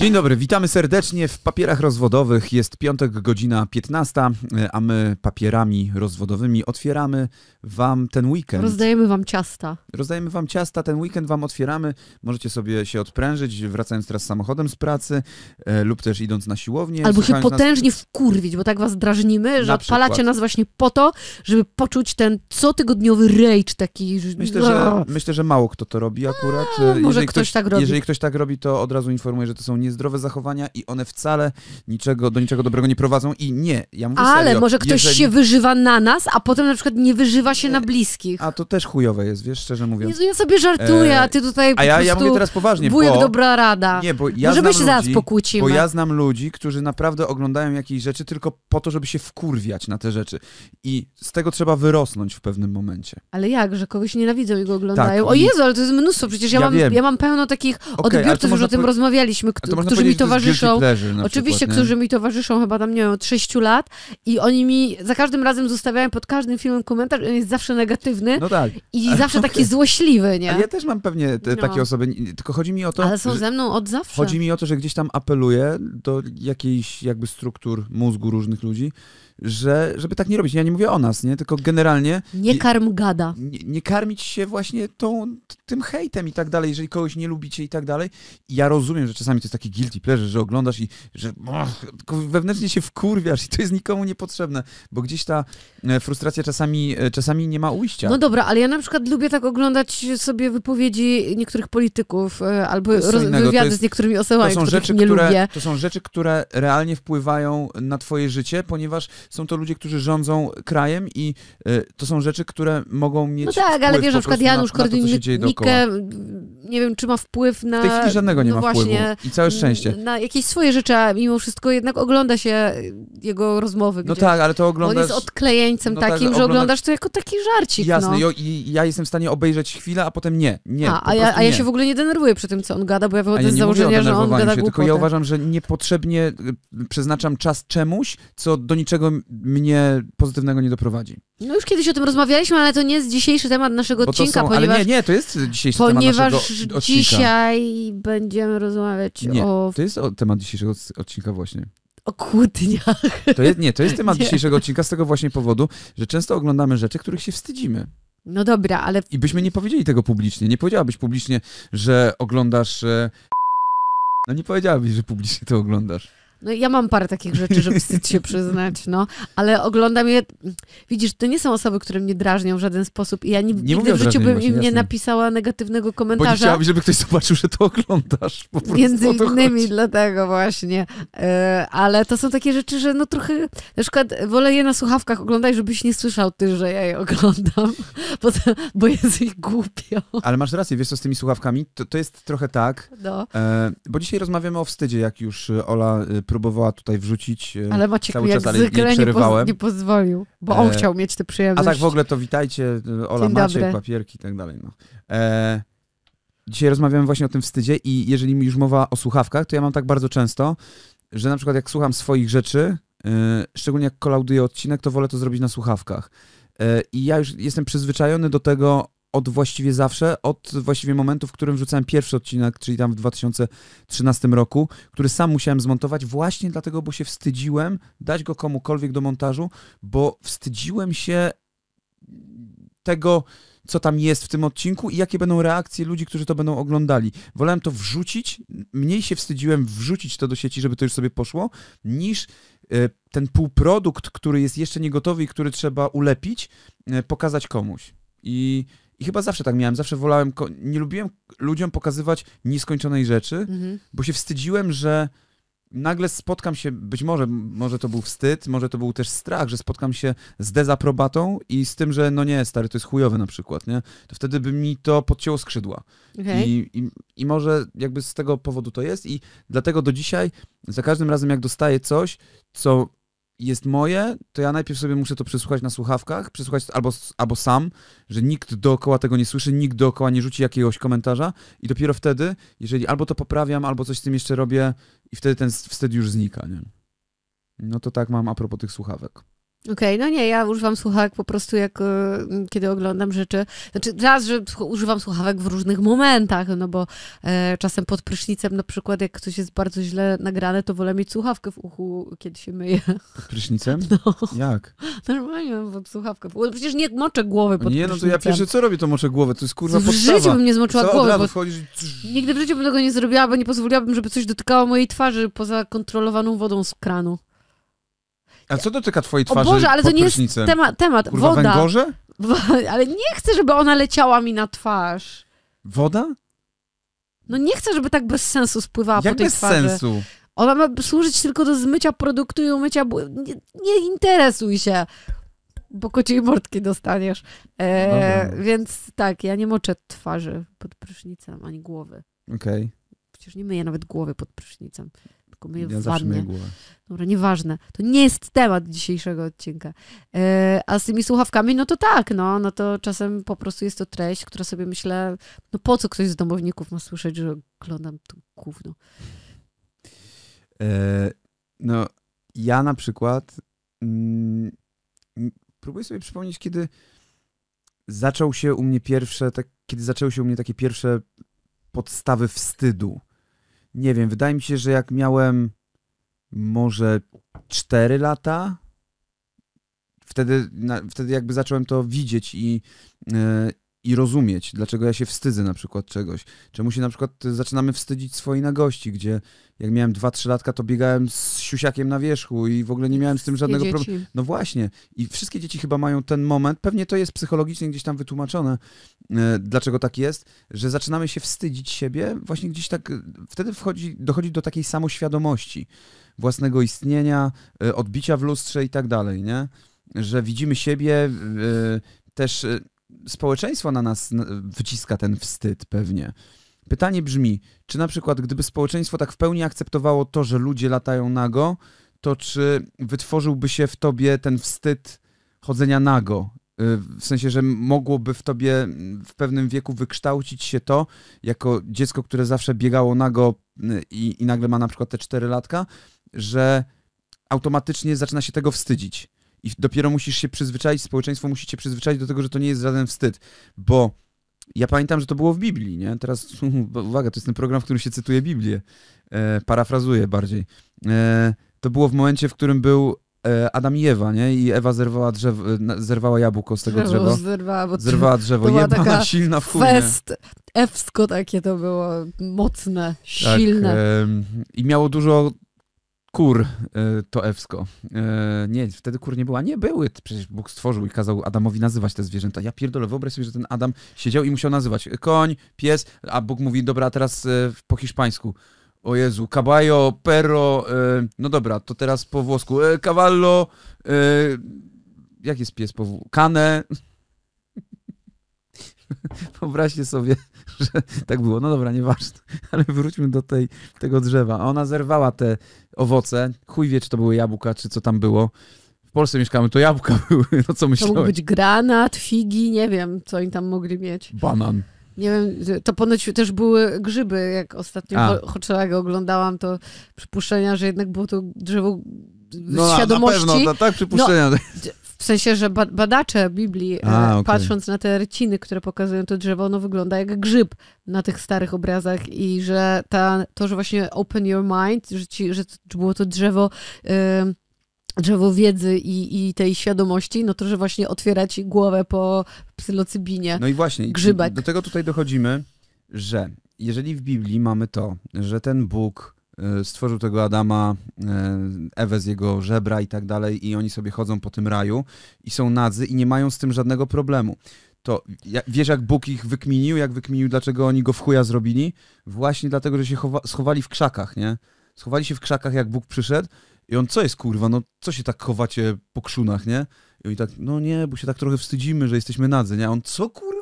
Dzień dobry, witamy serdecznie w papierach rozwodowych. Jest piątek, godzina 15, a my papierami rozwodowymi otwieramy Wam ten weekend. Rozdajemy Wam ciasta. Rozdajemy Wam ciasta, ten weekend Wam otwieramy. Możecie sobie się odprężyć, wracając teraz samochodem z pracy e, lub też idąc na siłownię. Albo się potężnie nas... wkurwić, bo tak Was drażnimy, że na odpalacie przykład. nas właśnie po to, żeby poczuć ten cotygodniowy rage taki. Myślę, że, myślę, że mało kto to robi akurat. A, jeżeli może ktoś, ktoś, tak robi. Jeżeli ktoś tak robi, to od razu informuję, że to są nie niezdrowe zachowania i one wcale niczego, do niczego dobrego nie prowadzą i nie, ja mówię Ale serio, może ktoś jeżeli... się wyżywa na nas, a potem na przykład nie wyżywa się na e, bliskich. A to też chujowe jest, wiesz, szczerze mówiąc. Jezu, ja sobie żartuję, e... a ty tutaj A ja, ja mówię teraz poważnie, wujek bo... dobra rada. Nie, bo ja Możemy znam się ludzi, zaraz pokłócimy. Bo ja znam ludzi, którzy naprawdę oglądają jakieś rzeczy tylko po to, żeby się wkurwiać na te rzeczy i z tego trzeba wyrosnąć w pewnym momencie. Ale jak, że kogoś nienawidzą i go oglądają? Tak, o Jezu, ale to jest mnóstwo, przecież ja, ja mam, ja mam pełno takich okay, odbiorców, już o tym po... rozmawialiśmy, którzy mi towarzyszą. Oczywiście, przykład, którzy mi towarzyszą chyba tam, nie wiem, od 6 lat i oni mi za każdym razem zostawiają pod każdym filmem komentarz, on jest zawsze negatywny no tak. i ale, zawsze taki złośliwy, nie? Ale ja też mam pewnie te, no. takie osoby, tylko chodzi mi o to... Ale są ze mną od zawsze. Chodzi mi o to, że gdzieś tam apeluję do jakiejś jakby struktur mózgu różnych ludzi, że, żeby tak nie robić. Ja nie mówię o nas, nie? tylko generalnie... Nie karm gada. Nie, nie karmić się właśnie tą, tym hejtem i tak dalej, jeżeli kogoś nie lubicie i tak dalej. I ja rozumiem, że czasami to jest taki guilty pleasure, że oglądasz i że och, wewnętrznie się wkurwiasz i to jest nikomu niepotrzebne, bo gdzieś ta e, frustracja czasami, e, czasami nie ma ujścia. No dobra, ale ja na przykład lubię tak oglądać sobie wypowiedzi niektórych polityków e, albo roz, wywiady jest, z niektórymi osobami, to są rzeczy, nie które, lubię. To są rzeczy, które realnie wpływają na twoje życie, ponieważ są to ludzie, którzy rządzą krajem i y, to są rzeczy, które mogą mieć No tak, ale wiesz, na przykład Janusz korwin nie wiem, czy ma wpływ na... W tej chwili żadnego nie no ma właśnie, wpływu i całe szczęście. Na jakieś swoje rzeczy, a mimo wszystko jednak ogląda się jego rozmowy. No tak, ale to oglądasz... On jest odklejeńcem no tak, takim, tak, że oglądasz... to jako taki żarcik, Jasne, no. i ja jestem w stanie obejrzeć chwilę, a potem nie, nie. A, a ja, a ja się w ogóle nie denerwuję przy tym, co on gada, bo ja wychodzę ja z założenia, że on gada się, Tylko ja uważam, że niepotrzebnie y, przeznaczam czas czemuś, co do niczego mnie pozytywnego nie doprowadzi. No już kiedyś o tym rozmawialiśmy, ale to nie jest dzisiejszy temat naszego odcinka. Są, ponieważ, ale nie, nie, to jest dzisiejszy ponieważ temat naszego odcinka. dzisiaj będziemy rozmawiać nie, o... to jest temat dzisiejszego odcinka właśnie o kłótniach. To jest, nie, to jest temat nie. dzisiejszego odcinka z tego właśnie powodu, że często oglądamy rzeczy, których się wstydzimy. No dobra, ale... I byśmy nie powiedzieli tego publicznie. Nie powiedziałabyś publicznie, że oglądasz... E, no nie powiedziałabyś, że publicznie to oglądasz. No ja mam parę takich rzeczy, żeby wstyd się przyznać, no. Ale oglądam je... Widzisz, to nie są osoby, które mnie drażnią w żaden sposób i ja nie, nie nigdy w życiu bym im nie napisała negatywnego komentarza. Bo nie żeby ktoś zobaczył, że to oglądasz. Po Między innymi chodzi. dlatego właśnie. Yy, ale to są takie rzeczy, że no trochę... Na przykład wolę je na słuchawkach oglądać, żebyś nie słyszał ty, że ja je oglądam, bo, to, bo jest ich głupio. Ale masz rację, wiesz co, z tymi słuchawkami to, to jest trochę tak, no. yy, bo dzisiaj rozmawiamy o wstydzie, jak już e, Ola próbowała tutaj wrzucić. E, ale Maciek cały czas, jak ale zwykle nie, poz, nie pozwolił, bo on e... chciał mieć te przyjemność. A tak w ogóle to witajcie, e, Ola Dzień Maciek, dobry. papierki i tak dalej. No. E... Dzisiaj rozmawiamy właśnie o tym wstydzie i jeżeli mi już mowa o słuchawkach, to ja mam tak bardzo często, że na przykład jak słucham swoich rzeczy, e, szczególnie jak kolauduję odcinek, to wolę to zrobić na słuchawkach. I ja już jestem przyzwyczajony do tego, od właściwie zawsze, od właściwie momentu, w którym wrzucałem pierwszy odcinek, czyli tam w 2013 roku, który sam musiałem zmontować właśnie dlatego, bo się wstydziłem dać go komukolwiek do montażu, bo wstydziłem się tego, co tam jest w tym odcinku i jakie będą reakcje ludzi, którzy to będą oglądali. Wolałem to wrzucić, mniej się wstydziłem wrzucić to do sieci, żeby to już sobie poszło, niż e, ten półprodukt, który jest jeszcze niegotowy i który trzeba ulepić, e, pokazać komuś. I i chyba zawsze tak miałem, zawsze wolałem, nie lubiłem ludziom pokazywać nieskończonej rzeczy, mhm. bo się wstydziłem, że nagle spotkam się, być może, może to był wstyd, może to był też strach, że spotkam się z dezaprobatą i z tym, że no nie, stary, to jest chujowe na przykład, nie? To wtedy by mi to podcięło skrzydła. Okay. I, i, I może jakby z tego powodu to jest i dlatego do dzisiaj za każdym razem, jak dostaję coś, co jest moje, to ja najpierw sobie muszę to przesłuchać na słuchawkach, przesłuchać albo, albo sam, że nikt dookoła tego nie słyszy, nikt dookoła nie rzuci jakiegoś komentarza i dopiero wtedy, jeżeli albo to poprawiam, albo coś z tym jeszcze robię i wtedy ten wstyd już znika, nie? No to tak mam a propos tych słuchawek. Okej, okay, no nie, ja używam słuchawek po prostu jak e, kiedy oglądam rzeczy. Znaczy raz, że używam słuchawek w różnych momentach, no bo e, czasem pod prysznicem na przykład jak ktoś jest bardzo źle nagrane, to wolę mieć słuchawkę w uchu, kiedy się myję. Pod prysznicem? No. Jak? Normalnie mam słuchawkę w uchu. Przecież nie moczę głowy pod no Nie, no to ja pierwsze co robię to moczę głowę, to jest kurwa w podstawa. życiu bym nie zmoczyła co głowy. Bo... Wchodzisz... Nigdy w życiu bym tego nie zrobiła, bo nie pozwoliłabym, żeby coś dotykało mojej twarzy poza kontrolowaną wodą z kranu. A co dotyka twojej twarzy O Boże, ale to nie jest tema, temat. Kurwa, woda. Węgorze? ale nie chcę, żeby ona leciała mi na twarz. Woda? No nie chcę, żeby tak bez sensu spływała Jak po tej bez twarzy. sensu? Ona ma służyć tylko do zmycia produktu i umycia... Nie, nie interesuj się, bo kociej mordki dostaniesz. E, więc tak, ja nie moczę twarzy pod prysznicem, ani głowy. Okej. Okay. Przecież nie myję nawet głowy pod prysznicem tylko myję ja w wannie. Dobra, nieważne. To nie jest temat dzisiejszego odcinka. E, a z tymi słuchawkami, no to tak, no, no to czasem po prostu jest to treść, która sobie myślę, no po co ktoś z domowników ma słyszeć, że oglądam to gówno. E, no, ja na przykład mm, próbuję sobie przypomnieć, kiedy zaczął się u mnie pierwsze, tak, kiedy zaczęły się u mnie takie pierwsze podstawy wstydu nie wiem, wydaje mi się, że jak miałem może 4 lata, wtedy, na, wtedy jakby zacząłem to widzieć i, e, i rozumieć, dlaczego ja się wstydzę na przykład czegoś. Czemu się na przykład zaczynamy wstydzić swojej nagości, gdzie jak miałem 2-3 latka, to biegałem z siusiakiem na wierzchu i w ogóle nie miałem z tym żadnego problemu. No właśnie. I wszystkie dzieci chyba mają ten moment, pewnie to jest psychologicznie gdzieś tam wytłumaczone, e, dlaczego tak jest, że zaczynamy się wstydzić siebie, właśnie gdzieś tak, e, wtedy wchodzi, dochodzi do takiej samoświadomości własnego istnienia, e, odbicia w lustrze i tak dalej, nie? Że widzimy siebie też społeczeństwo na nas wyciska ten wstyd pewnie. Pytanie brzmi, czy na przykład gdyby społeczeństwo tak w pełni akceptowało to, że ludzie latają nago, to czy wytworzyłby się w tobie ten wstyd chodzenia nago? Y, w sensie, że mogłoby w tobie w pewnym wieku wykształcić się to, jako dziecko, które zawsze biegało nago i, i nagle ma na przykład te 4 latka, że automatycznie zaczyna się tego wstydzić i dopiero musisz się przyzwyczaić, społeczeństwo musi się przyzwyczaić do tego, że to nie jest żaden wstyd, bo ja pamiętam, że to było w Biblii, nie? Teraz, uwaga, to jest ten program, w którym się cytuje Biblię, e, parafrazuję bardziej. E, to było w momencie, w którym był e, Adam i Ewa, nie? I Ewa zerwała, drzewo e, zerwała jabłko z tego drzewa. Zerwała, bo zerwała drzewo. To była Jebana, taka silna w chujnie. Fest, ewsko takie to było, mocne, tak, silne. Tak, e, I miało dużo kur e, to ewsko. E, nie, wtedy kur nie była. Nie były. Przecież Bóg stworzył i kazał Adamowi nazywać te zwierzęta. Ja pierdolę, wyobraź sobie, że ten Adam siedział i musiał nazywać koń, pies, a Bóg mówi, dobra, teraz e, po hiszpańsku. O Jezu, caballo, perro, no dobra, to teraz po włosku. Cavallo, jak jest pies po włosku? Cane. Wyobraźcie sobie, że tak było. No dobra, nieważne. Ale wróćmy do tej, tego drzewa. A ona zerwała te owoce. Chuj wie, czy to były jabłka, czy co tam było. W Polsce mieszkamy, to jabłka były. No co myślałeś? To mógł być granat, figi, nie wiem, co oni tam mogli mieć. Banan. Nie wiem, to ponoć też były grzyby, jak ostatnio Hoczelaga oglądałam, to przypuszczenia, że jednak było to drzewo no, świadomości. Na pewno, to, tak przypuszczenia. No, w sensie, że badacze Biblii, e, A, okay. patrząc na te ryciny, które pokazują to drzewo, ono wygląda jak grzyb na tych starych obrazach i że ta, to, że właśnie open your mind, że, ci, że było to drzewo... E, drzewo wiedzy i, i tej świadomości, no to, że właśnie otwierać głowę po psylocybinie. No i właśnie, grzybek. do tego tutaj dochodzimy, że jeżeli w Biblii mamy to, że ten Bóg E, stworzył tego Adama, e, Ewę z jego żebra i tak dalej i oni sobie chodzą po tym raju i są nadzy i nie mają z tym żadnego problemu. To wiesz, jak Bóg ich wykminił, jak wykminił, dlaczego oni go w chuja zrobili? Właśnie dlatego, że się schowali w krzakach, nie? Schowali się w krzakach, jak Bóg przyszedł i on, co jest kurwa, no co się tak chowacie po krzunach, nie? I oni tak, no nie, bo się tak trochę wstydzimy, że jesteśmy nadzy. Nie? A on, co kurwa?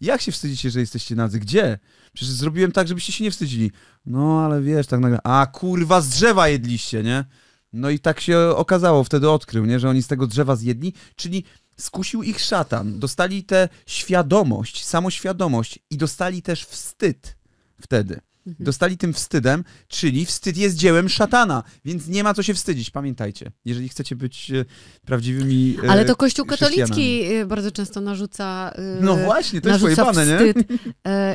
Jak się wstydzicie, że jesteście nadzy? Gdzie? Przecież zrobiłem tak, żebyście się nie wstydzili. No, ale wiesz, tak nagle, a kurwa, z drzewa jedliście, nie? No i tak się okazało, wtedy odkrył, nie? Że oni z tego drzewa zjedli, czyli skusił ich szatan. Dostali tę świadomość, samoświadomość i dostali też wstyd wtedy. Mhm. Dostali tym wstydem, czyli wstyd jest dziełem szatana, więc nie ma co się wstydzić, pamiętajcie, jeżeli chcecie być e, prawdziwymi. E, ale to Kościół katolicki e, bardzo często narzuca. No właśnie, to jest pojebane, nie?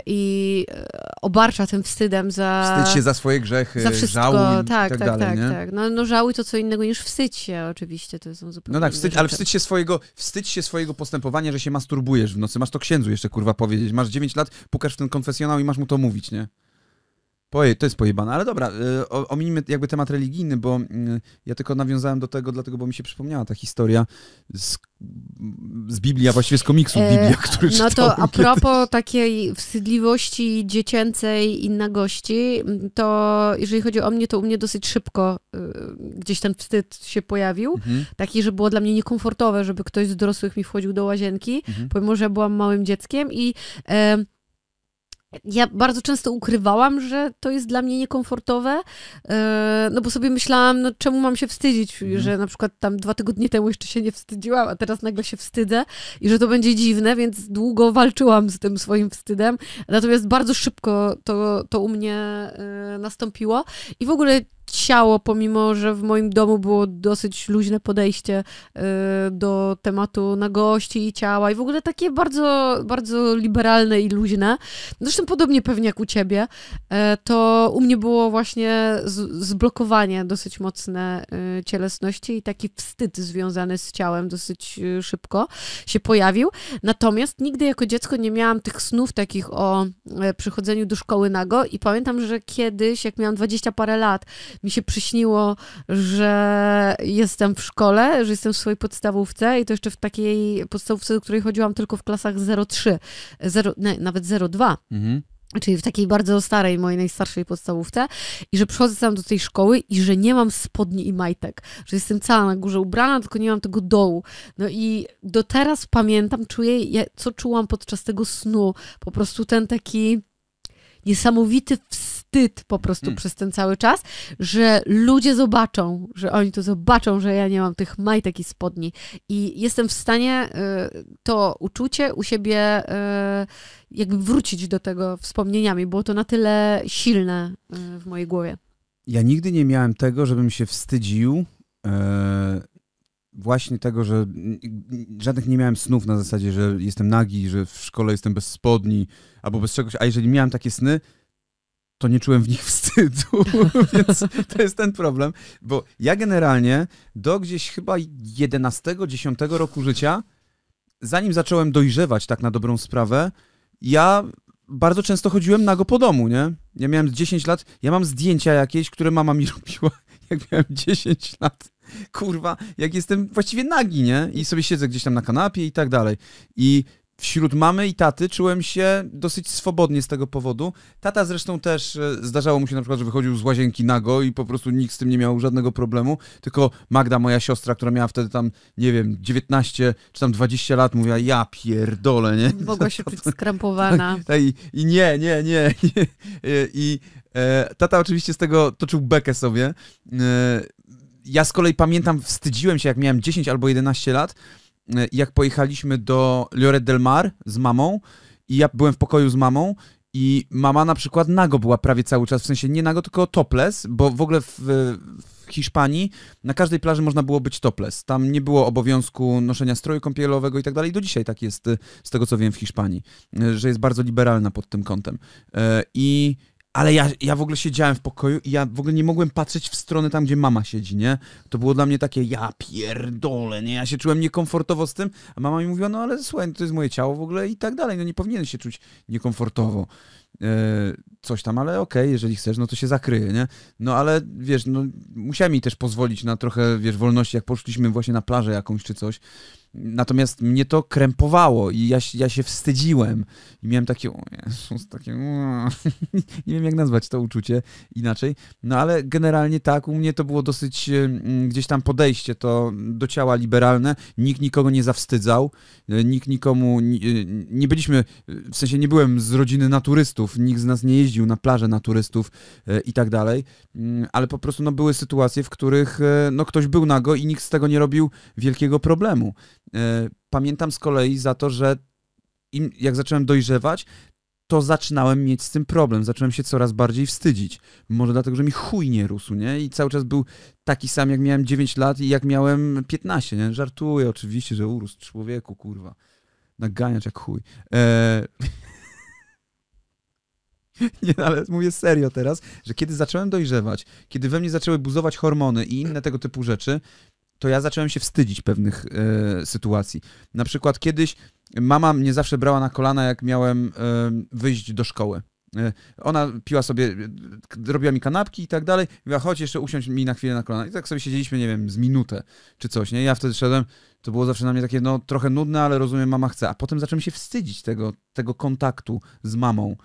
I obarcza tym wstydem za. Wstydź się za swoje grzechy, za wszystko. żałuj tak, tak, tak, dalej, tak, tak. No, no żałuj to co innego niż wstydź się, oczywiście, to są zupełnie. No tak, wstydź, ale wstydź się, swojego, wstydź się swojego postępowania, że się masturbujesz w nocy. Masz to księdzu jeszcze kurwa powiedzieć. Masz 9 lat, pukasz w ten konfesjonał i masz mu to mówić, nie? Poje, to jest pojebane, ale dobra, y, ominijmy jakby temat religijny, bo y, ja tylko nawiązałem do tego, dlatego, bo mi się przypomniała ta historia z, z Biblii, a właściwie z komiksu e, Biblia, który No to a propos kiedyś. takiej wstydliwości dziecięcej i nagości, to jeżeli chodzi o mnie, to u mnie dosyć szybko y, gdzieś ten wstyd się pojawił, mhm. taki, że było dla mnie niekomfortowe, żeby ktoś z dorosłych mi wchodził do łazienki, mhm. pomimo, że byłam małym dzieckiem i... E, ja bardzo często ukrywałam, że to jest dla mnie niekomfortowe, e, no bo sobie myślałam, no czemu mam się wstydzić, mhm. że na przykład tam dwa tygodnie temu jeszcze się nie wstydziłam, a teraz nagle się wstydzę i że to będzie dziwne, więc długo walczyłam z tym swoim wstydem, natomiast bardzo szybko to, to u mnie e, nastąpiło i w ogóle ciało, pomimo że w moim domu było dosyć luźne podejście y, do tematu nagości i ciała i w ogóle takie bardzo, bardzo liberalne i luźne, zresztą podobnie pewnie jak u ciebie, y, to u mnie było właśnie zblokowanie dosyć mocne y, cielesności i taki wstyd związany z ciałem dosyć szybko się pojawił. Natomiast nigdy jako dziecko nie miałam tych snów takich o e, przychodzeniu do szkoły nago i pamiętam, że kiedyś, jak miałam dwadzieścia parę lat, mi się przyśniło, że jestem w szkole, że jestem w swojej podstawówce i to jeszcze w takiej podstawówce, do której chodziłam tylko w klasach 03, 0, nawet 02. Mhm czyli w takiej bardzo starej, mojej najstarszej podstawówce, i że przychodzę tam do tej szkoły i że nie mam spodni i majtek, że jestem cała na górze ubrana, tylko nie mam tego dołu. No i do teraz pamiętam, czuję, co czułam podczas tego snu, po prostu ten taki niesamowity wstyd, wstyd po prostu hmm. przez ten cały czas, że ludzie zobaczą, że oni to zobaczą, że ja nie mam tych majtek i spodni. I jestem w stanie y, to uczucie u siebie y, jakby wrócić do tego wspomnieniami. Było to na tyle silne y, w mojej głowie. Ja nigdy nie miałem tego, żebym się wstydził y, właśnie tego, że żadnych nie miałem snów na zasadzie, że jestem nagi, że w szkole jestem bez spodni albo bez czegoś, a jeżeli miałem takie sny, to nie czułem w nich wstydu, więc to jest ten problem, bo ja generalnie do gdzieś chyba 11-10 roku życia, zanim zacząłem dojrzewać tak na dobrą sprawę, ja bardzo często chodziłem nago po domu, nie? Ja miałem 10 lat, ja mam zdjęcia jakieś, które mama mi robiła, jak miałem 10 lat. Kurwa, jak jestem właściwie nagi, nie? I sobie siedzę gdzieś tam na kanapie i tak dalej. I Wśród mamy i taty czułem się dosyć swobodnie z tego powodu. Tata zresztą też e, zdarzało mu się na przykład, że wychodził z łazienki nago i po prostu nikt z tym nie miał żadnego problemu. Tylko Magda, moja siostra, która miała wtedy tam, nie wiem, 19 czy tam 20 lat, mówiła: Ja pierdolę, nie? Mogła się czuć skrępowana. Tak, i, i, nie, nie, nie. nie. E, I e, tata oczywiście z tego toczył bekę sobie. E, ja z kolei pamiętam, wstydziłem się, jak miałem 10 albo 11 lat, Y, jak pojechaliśmy do Lloret del Mar z mamą i ja byłem w pokoju z mamą i mama na przykład nago była prawie cały czas, w sensie nie nago, tylko topless, bo w ogóle w, w Hiszpanii na każdej plaży można było być topless. Tam nie było obowiązku noszenia stroju kąpielowego i tak dalej. Do dzisiaj tak jest, y, z tego co wiem, w Hiszpanii, y, że jest bardzo liberalna pod tym kątem. I... Yy, ale ja, ja w ogóle siedziałem w pokoju i ja w ogóle nie mogłem patrzeć w stronę tam, gdzie mama siedzi, nie? To było dla mnie takie, ja pierdolę, nie? Ja się czułem niekomfortowo z tym, a mama mi mówiła, no ale słuchaj, no to jest moje ciało w ogóle i tak dalej, no nie powinienem się czuć niekomfortowo. Yy, coś tam, ale okej, okay, jeżeli chcesz, no to się zakryje, nie? No ale wiesz, no musiałem jej też pozwolić na trochę, wiesz, wolności, jak poszliśmy właśnie na plażę jakąś czy coś. Natomiast mnie to krępowało i ja, ja się wstydziłem. I miałem takie, o Jezus, takie, nie wiem jak nazwać to uczucie inaczej. No ale generalnie tak, u mnie to było dosyć gdzieś tam podejście to do ciała liberalne. Nikt nikogo nie zawstydzał, nikt nikomu, nie byliśmy, w sensie nie byłem z rodziny naturystów, nikt z nas nie jeździł jeździł na plażę na turystów e, i tak dalej, mm, ale po prostu no, były sytuacje, w których e, no, ktoś był nago i nikt z tego nie robił wielkiego problemu. E, pamiętam z kolei za to, że im, jak zacząłem dojrzewać, to zaczynałem mieć z tym problem. Zacząłem się coraz bardziej wstydzić. Może dlatego, że mi chuj nie rósł, nie? I cały czas był taki sam, jak miałem 9 lat i jak miałem 15, nie? Żartuję oczywiście, że urósł człowieku, kurwa. Naganiacz jak chuj. Eee... Nie, no, ale mówię serio teraz, że kiedy zacząłem dojrzewać, kiedy we mnie zaczęły buzować hormony i inne tego typu rzeczy, to ja zacząłem się wstydzić pewnych e, sytuacji. Na przykład kiedyś mama mnie zawsze brała na kolana, jak miałem e, wyjść do szkoły. E, ona piła sobie, robiła mi kanapki i tak dalej. Mówiła, chodź jeszcze usiądź mi na chwilę na kolana. I tak sobie siedzieliśmy, nie wiem, z minutę czy coś, nie? Ja wtedy szedłem, to było zawsze na mnie takie, no trochę nudne, ale rozumiem, mama chce. A potem zacząłem się wstydzić tego, tego kontaktu z mamą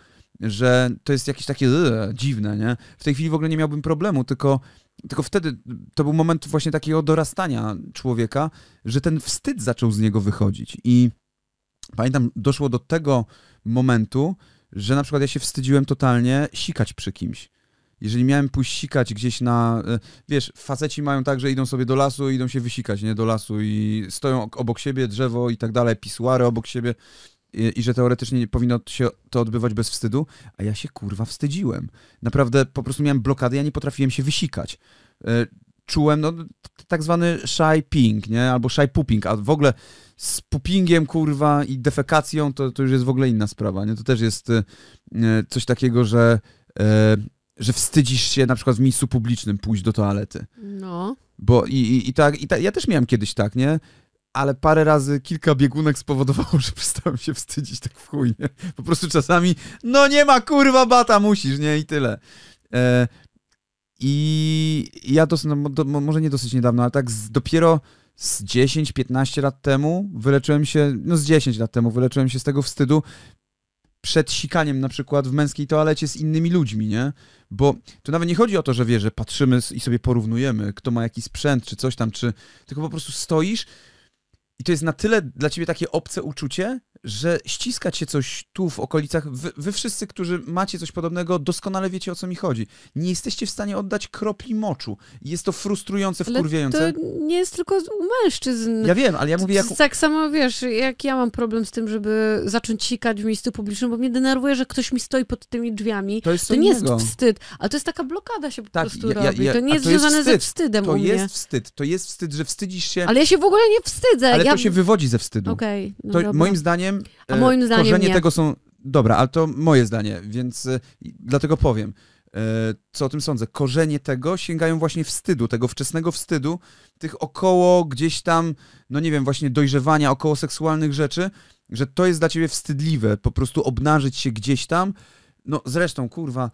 że to jest jakieś takie yy, dziwne, nie? W tej chwili w ogóle nie miałbym problemu, tylko, tylko wtedy to był moment właśnie takiego dorastania człowieka, że ten wstyd zaczął z niego wychodzić. I pamiętam, doszło do tego momentu, że na przykład ja się wstydziłem totalnie sikać przy kimś. Jeżeli miałem pójść sikać gdzieś na. Yy, wiesz, faceci mają tak, że idą sobie do lasu, idą się wysikać, nie do lasu i stoją obok siebie drzewo i tak dalej, pisuary obok siebie i, i że teoretycznie powinno się to odbywać bez wstydu, a ja się kurwa wstydziłem. Naprawdę po prostu miałem blokadę, ja nie potrafiłem się wysikać. E, czułem, no, tak zwany shy ping, nie? Albo shy pooping, a w ogóle z pupingiem kurwa, i defekacją to, to już jest w ogóle inna sprawa, nie? To też jest e, coś takiego, że e, że wstydzisz się na przykład w miejscu publicznym pójść do toalety. No. Bo i, i, i tak, i tak. ja też miałem kiedyś tak, nie? ale parę razy kilka biegunek spowodowało, że przestałem się wstydzić tak w chuj, nie? Po prostu czasami, no nie ma kurwa bata, musisz, nie? I tyle. E, I ja dosyć, no, do, może nie dosyć niedawno, ale tak z, dopiero z 10-15 lat temu wyleczyłem się, no z 10 lat temu wyleczyłem się z tego wstydu przed sikaniem na przykład w męskiej toalecie z innymi ludźmi, nie? Bo tu nawet nie chodzi o to, że wie, że patrzymy i sobie porównujemy, kto ma jaki sprzęt, czy coś tam, czy... Tylko po prostu stoisz i to jest na tyle dla ciebie takie obce uczucie, że ściskacie coś tu w okolicach. Wy, wy, wszyscy, którzy macie coś podobnego, doskonale wiecie o co mi chodzi. Nie jesteście w stanie oddać kropli moczu. Jest to frustrujące, wkurwiające. Ale to nie jest tylko u mężczyzn. Ja wiem, ale ja mówię jak... Tak samo wiesz, jak ja mam problem z tym, żeby zacząć sikać w miejscu publicznym, bo mnie denerwuje, że ktoś mi stoi pod tymi drzwiami. To, jest to nie jest wstyd, ale to jest taka blokada się po tak, prostu ja, ja, robi. To nie jest związane jest wstyd. ze wstydem To jest wstyd. To jest wstyd, że wstydzisz się. Ale ja się w ogóle nie wstydzę. Ale ja... to się wywodzi ze wstydu. Okay, no to moim zdaniem zdaniem. A e, moim zdaniem. Korzenie nie. tego są. Dobra, ale to moje zdanie, więc e, dlatego powiem e, co o tym sądzę. Korzenie tego sięgają właśnie wstydu, tego wczesnego wstydu, tych około gdzieś tam, no nie wiem, właśnie dojrzewania, około seksualnych rzeczy, że to jest dla ciebie wstydliwe, po prostu obnażyć się gdzieś tam. No zresztą, kurwa,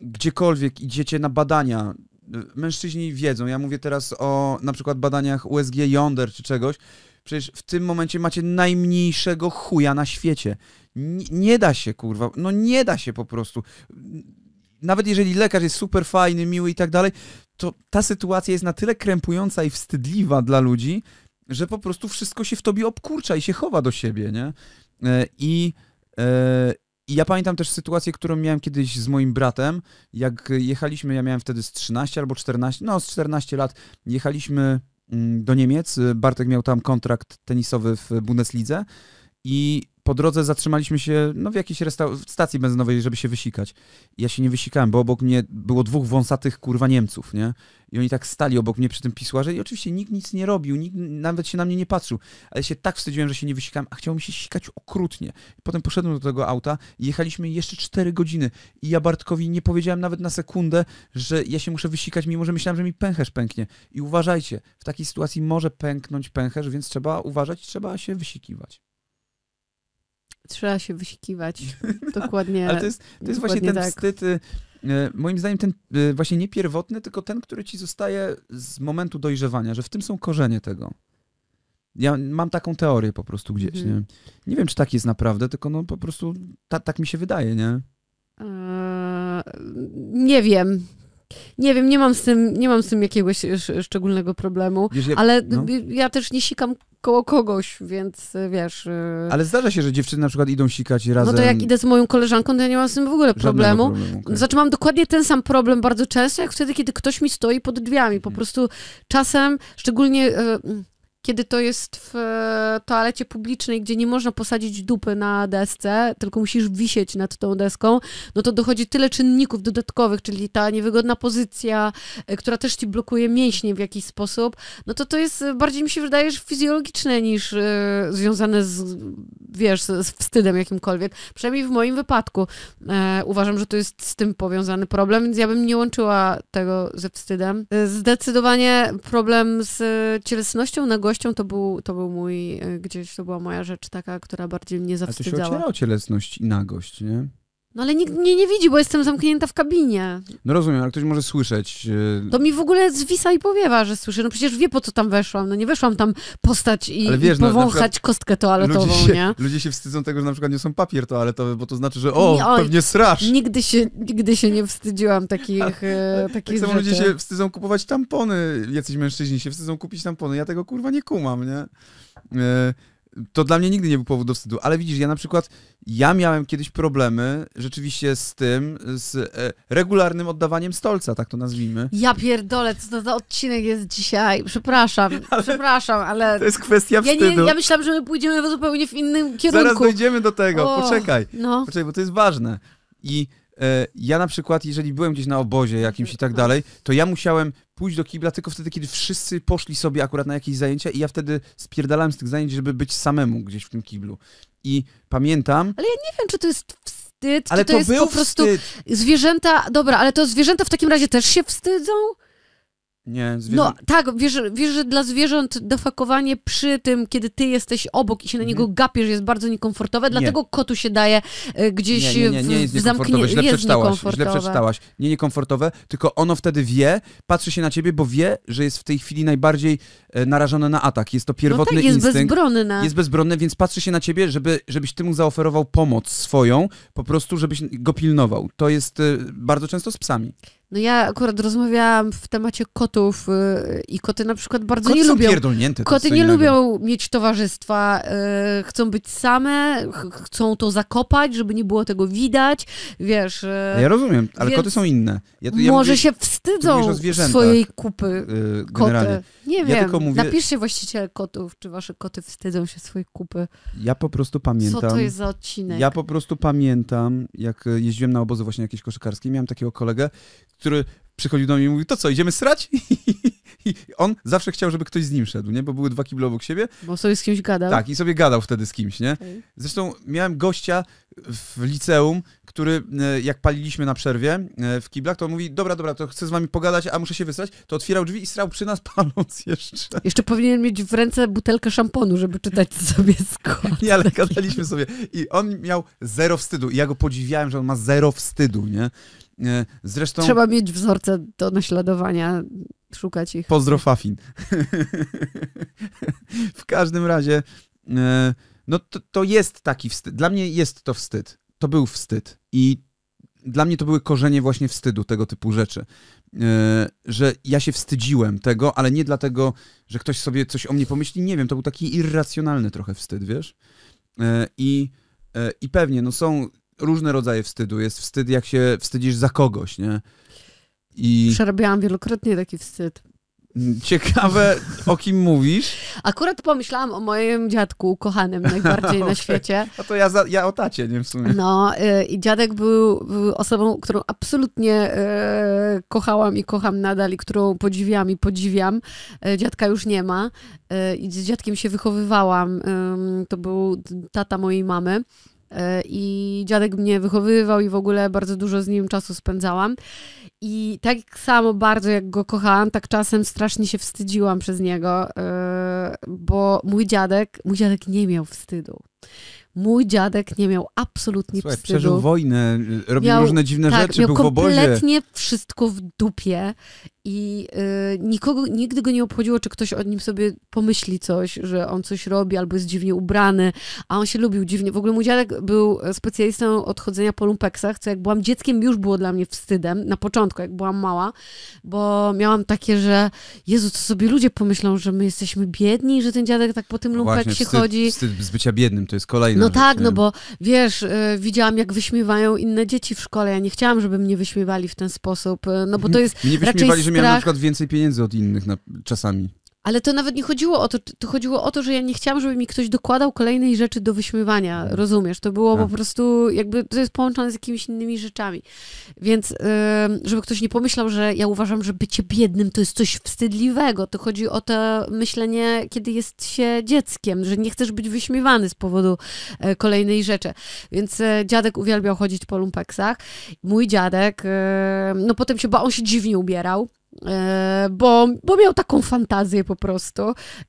gdziekolwiek idziecie na badania, mężczyźni wiedzą, ja mówię teraz o na przykład badaniach USG Yonder czy czegoś, Przecież w tym momencie macie najmniejszego chuja na świecie. N nie da się, kurwa. No nie da się po prostu. Nawet jeżeli lekarz jest super fajny, miły i tak dalej, to ta sytuacja jest na tyle krępująca i wstydliwa dla ludzi, że po prostu wszystko się w tobie obkurcza i się chowa do siebie, nie? E, I, e, i ja pamiętam też sytuację, którą miałem kiedyś z moim bratem, jak jechaliśmy, ja miałem wtedy z 13 albo 14, no z 14 lat, jechaliśmy Mm, do Niemiec. Bartek miał tam kontrakt tenisowy w Bundeslidze i po drodze zatrzymaliśmy się no, w jakiejś resta- stacji benzynowej, żeby się wysikać. ja się nie wysikałem, bo obok mnie było dwóch wąsatych kurwa Niemców, nie? I oni tak stali obok mnie przy tym pisłarze i oczywiście nikt nic nie robił, nikt nawet się na mnie nie patrzył. Ale się tak wstydziłem, że się nie wysikałem, a chciało mi się sikać okrutnie. Potem poszedłem do tego auta i jechaliśmy jeszcze cztery godziny. I ja Bartkowi nie powiedziałem nawet na sekundę, że ja się muszę wysikać, mimo że myślałem, że mi pęcherz pęknie. I uważajcie, w takiej sytuacji może pęknąć pęcherz, więc trzeba uważać, trzeba się wysikiwać. Trzeba się wysikiwać. Dokładnie. Ale to jest, to jest właśnie ten tak. wstyd. Y, y, moim zdaniem ten y, właśnie nie pierwotny, tylko ten, który ci zostaje z momentu dojrzewania, że w tym są korzenie tego. Ja mam taką teorię po prostu gdzieś. Mhm. Nie? nie wiem, czy tak jest naprawdę, tylko no po prostu ta, tak mi się wydaje, nie? Eee, nie wiem. Nie wiem, nie mam z tym, nie mam z tym jakiegoś sz szczególnego problemu, wiesz, ale no. Y, ja też nie sikam koło kogoś, więc y, wiesz... Y, ale zdarza się, że dziewczyny na przykład idą sikać razem... No to jak idę z moją koleżanką, to ja nie mam z tym w ogóle problemu. problemu okay. Znaczy mam dokładnie ten sam problem bardzo często, jak wtedy, kiedy ktoś mi stoi pod drzwiami. Po mhm. prostu czasem, szczególnie kiedy to jest w e, toalecie publicznej, gdzie nie można posadzić dupy na desce, tylko musisz wisieć nad tą deską, no to dochodzi tyle czynników dodatkowych, czyli ta niewygodna pozycja, e, która też ci blokuje mięśnie w jakiś sposób, no to to jest e, bardziej mi się wydaje fizjologiczne niż yy, związane z, wiesz, z wstydem jakimkolwiek. Przynajmniej w moim wypadku uważam, że to jest z tym powiązany problem, więc ja bym nie łączyła tego ze wstydem. Zdecydowanie problem z cielesnością na górze gością to był, to był mój, e, gdzieś to była moja rzecz taka, która bardziej mnie zawstydzała. A ty się ociera o cielesność i nagość, nie? No ale nikt mnie nie widzi, bo jestem zamknięta w kabinie. No rozumiem, ale ktoś może słyszeć. E, to mi w ogóle zwisa i powiewa, że słyszę. No przecież wie, po co tam weszłam. No nie weszłam tam postać i, wiesz, i no, powąchać no, kostkę toaletową, ludzie się, nie? Ludzie się wstydzą tego, że na przykład nie są papier toaletowy, bo to znaczy, że o, nie, pewnie srasz. Nigdy się, nigdy się nie wstydziłam takich, e, tak takich tak rzeczy. ludzie się wstydzą kupować tampony. Jacyś mężczyźni się wstydzą kupić tampony. Ja tego kurwa nie kumam, nie? E, to dla mnie nigdy nie był powód do wstydu, ale widzisz, ja na przykład, ja miałem kiedyś problemy rzeczywiście z tym, z e, regularnym oddawaniem stolca, tak to nazwijmy. Ja pierdolę, co to za odcinek jest dzisiaj, przepraszam, ale przepraszam, ale... To jest kwestia wstydu. Ja, nie, ja myślałam, że my pójdziemy zupełnie w innym kierunku. Zaraz dojdziemy do tego, o, poczekaj, no. poczekaj, bo to jest ważne. I E, ja na przykład, jeżeli byłem gdzieś na obozie jakimś i tak dalej, to ja musiałem pójść do kibla tylko wtedy, kiedy wszyscy poszli sobie akurat na jakieś zajęcia i ja wtedy spierdalałem z tych zajęć, żeby być samemu gdzieś w tym kiblu. I pamiętam... Ale ja nie wiem, czy to jest wstyd, ale czy to, to jest po prostu... Wstyd. Zwierzęta, dobra, ale to zwierzęta w takim razie też się wstydzą? Nie, zwierząt... No tak, wiesz, wiesz, że dla zwierząt dofakowanie przy tym, kiedy ty jesteś obok i się na niego mhm. gapiesz, jest bardzo niekomfortowe, nie. dlatego kotu się daje e, gdzieś nie, nie, nie, nie, jest w zamknięciu. Źle źle przeczytałaś. Nie niekomfortowe, tylko ono wtedy wie, patrzy się na ciebie, bo wie, że jest w tej chwili najbardziej E, narażone na atak. Jest to pierwotny no tak, jest instynkt. Bezbronna. Jest bezbronny, więc patrzy się na ciebie, żeby, żebyś ty mu zaoferował pomoc swoją, po prostu żebyś go pilnował. To jest e, bardzo często z psami. No ja akurat rozmawiałam w temacie kotów e, i koty na przykład bardzo nie lubią. Koty nie lubią mieć towarzystwa, chcą być same, chcą to zakopać, żeby nie było tego widać, wiesz. ja rozumiem, ale koty są inne. Ja, ja może mówię, się wstydzą swojej kupy yy, koty. Nie ja wiem mówię... Napiszcie właściciel kotów, czy wasze koty wstydzą się swojej kupy. Ja po prostu pamiętam... Co to jest za odcinek? Ja po prostu pamiętam, jak e, jeździłem na obozy właśnie jakieś koszykarskie, miałem takiego kolegę, który przychodził do mnie i mówił, to co, idziemy srać? I on zawsze chciał, żeby ktoś z nim szedł, nie? Bo były dwa kible obok siebie. Bo sobie z kimś gadał. Tak, i sobie gadał wtedy z kimś, nie? Zresztą miałem gościa w liceum, który e, jak paliliśmy na przerwie e, w kiblach, to on mówi, dobra, dobra, to chcę z wami pogadać, a muszę się wysrać. To otwierał drzwi i srał przy nas paląc jeszcze. Jeszcze powinien mieć w ręce butelkę szamponu, żeby czytać sobie skład. Nie, ale gadaliśmy sobie. I on miał zero wstydu. I ja go podziwiałem, że on ma zero wstydu, nie? E, zresztą... Trzeba mieć wzorce do naśladowania, szukać ich. Pozdro Fafin. w każdym razie, e, no to, to jest taki wstyd. Dla mnie jest to wstyd. To był wstyd. I dla mnie to były korzenie właśnie wstydu tego typu rzeczy. E, że ja się wstydziłem tego, ale nie dlatego, że ktoś sobie coś o mnie pomyśli. Nie wiem, to był taki irracjonalny trochę wstyd, wiesz? I, i pewnie, no są różne rodzaje wstydu. Jest wstyd, jak się wstydzisz za kogoś, nie? I... Przerobiłam wielokrotnie taki wstyd. Ciekawe, o kim mówisz. Akurat pomyślałam o moim dziadku, kochanym najbardziej okay. na świecie. A no to ja, za, ja o tacie, nie w sumie. No y, i dziadek był, był, osobą, którą absolutnie y, kochałam i kocham nadal i którą podziwiam i podziwiam. Y, dziadka już nie ma. Y, z dziadkiem się wychowywałam. to był tata mojej mamy. E, i dziadek mnie wychowywał i w ogóle bardzo dużo z nim czasu spędzałam. I tak samo bardzo jak go kochałam, tak czasem strasznie się wstydziłam przez niego, e, bo mój dziadek, mój dziadek nie miał wstydu. Mój dziadek nie miał absolutnie Słuchaj, wstydu. przeżył wojnę, robił miał, różne dziwne tak, rzeczy, był w obozie. kompletnie wszystko w dupie i y, nikogo, nigdy go nie obchodziło, czy ktoś o nim sobie pomyśli coś, że on coś robi albo jest dziwnie ubrany, a on się lubił dziwnie. W ogóle mój dziadek był e, specjalistą od chodzenia po lumpeksach, co jak byłam dzieckiem już było dla mnie wstydem, na początku, jak byłam mała, bo miałam takie, że Jezu, co sobie ludzie pomyślą, że my jesteśmy biedni, że ten dziadek tak po tym no lumpeksie Właśnie, wstyd, chodzi. wstyd z bycia biednym, to jest kolejna No rzecz, tak, nie? no bo wiesz, y, widziałam jak wyśmiewają inne dzieci w szkole, ja nie chciałam, żeby mnie wyśmiewali w ten sposób, e, no bo to jest raczej że miałem na przykład więcej pieniędzy od innych na, czasami. Ale to nawet nie chodziło o to, to chodziło o to, że ja nie chciałam, żeby mi ktoś dokładał kolejnej rzeczy do wyśmiewania, mhm. rozumiesz? To było po tak. prostu, jakby to jest połączone z jakimiś innymi rzeczami. Więc żeby ktoś nie pomyślał, że ja uważam, że bycie biednym to jest coś wstydliwego. To chodzi o to myślenie, kiedy jest się dzieckiem, że nie chcesz być wyśmiewany z powodu e, kolejnej rzeczy. Więc e, dziadek uwielbiał chodzić po lumpeksach. Mój dziadek, no potem się, bo on się dziwnie ubierał E, bo, bo miał taką fantazję po prostu.